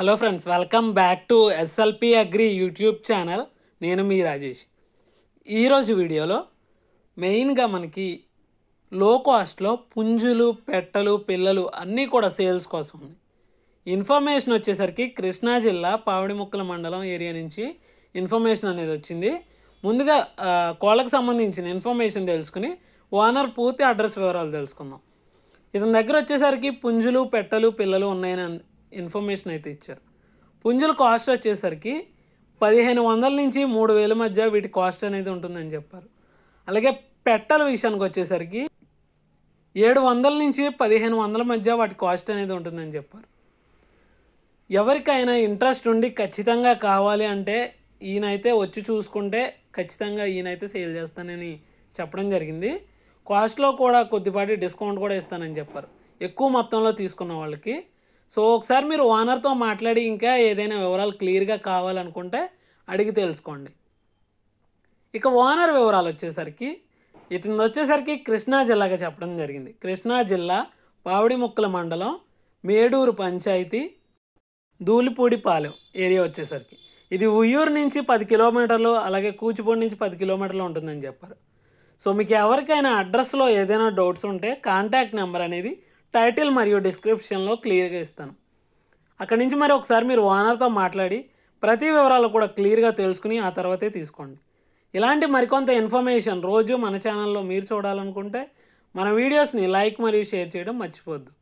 hello friends welcome back to SLP agri YouTube channel నేను మీ రాజేష్ ఈరోజు వీడియోలో మెయిన్గా మనకి లో కాస్ట్లో పుంజులు పెట్టలు పిల్లలు అన్నీ కూడా సేల్స్ కోసం ఉన్నాయి ఇన్ఫర్మేషన్ వచ్చేసరికి కృష్ణా జిల్లా పావడిముక్కల మండలం ఏరియా నుంచి ఇన్ఫర్మేషన్ అనేది వచ్చింది ముందుగా కోళ్ళకు సంబంధించిన ఇన్ఫర్మేషన్ తెలుసుకుని ఓనర్ పూర్తి అడ్రస్ వివరాలు తెలుసుకుందాం ఇతని దగ్గర వచ్చేసరికి పుంజులు పెట్టలు పిల్లలు ఉన్నాయని ఇన్ఫర్మేషన్ అయితే ఇచ్చారు పుంజుల కాస్ట్ వచ్చేసరికి పదిహేను వందల నుంచి మూడు వేల మధ్య వీటి కాస్ట్ అనేది ఉంటుందని చెప్పారు అలాగే పెట్టల విషయానికి వచ్చేసరికి ఏడు వందల నుంచి పదిహేను వందల మధ్య వాటి కాస్ట్ అనేది ఉంటుందని చెప్పారు ఎవరికైనా ఇంట్రెస్ట్ ఉండి ఖచ్చితంగా కావాలి అంటే ఈయనైతే వచ్చి చూసుకుంటే ఖచ్చితంగా ఈయనైతే సేల్ చేస్తానని చెప్పడం జరిగింది కాస్ట్లో కూడా కొద్దిపాటి డిస్కౌంట్ కూడా ఇస్తానని చెప్పారు ఎక్కువ మొత్తంలో తీసుకున్న వాళ్ళకి సో ఒకసారి మీరు ఓనర్తో మాట్లాడి ఇంకా ఏదైనా వివరాలు క్లియర్గా కావాలనుకుంటే అడిగి తెలుసుకోండి ఇక ఓనర్ వివరాలు వచ్చేసరికి ఇతను వచ్చేసరికి కృష్ణా జిల్లాగా చెప్పడం జరిగింది కృష్ణా జిల్లా ముక్కల మండలం మేడూరు పంచాయతీ దూలిపూడిపాలెం ఏరియా వచ్చేసరికి ఇది ఉయ్యూరు నుంచి పది కిలోమీటర్లు అలాగే కూచిపూడి నుంచి పది కిలోమీటర్లు ఉంటుందని చెప్పారు సో మీకు ఎవరికైనా అడ్రస్లో ఏదైనా డౌట్స్ ఉంటే కాంటాక్ట్ నెంబర్ అనేది టైటిల్ మరియు డిస్క్రిప్షన్లో క్లియర్గా ఇస్తాను అక్కడి నుంచి మరి ఒకసారి మీరు ఓనర్తో మాట్లాడి ప్రతి వివరాలు కూడా క్లియర్గా తెలుసుకుని ఆ తర్వాతే తీసుకోండి ఇలాంటి మరికొంత ఇన్ఫర్మేషన్ రోజు మన ఛానల్లో మీరు చూడాలనుకుంటే మన వీడియోస్ని లైక్ మరియు షేర్ చేయడం మర్చిపోద్దు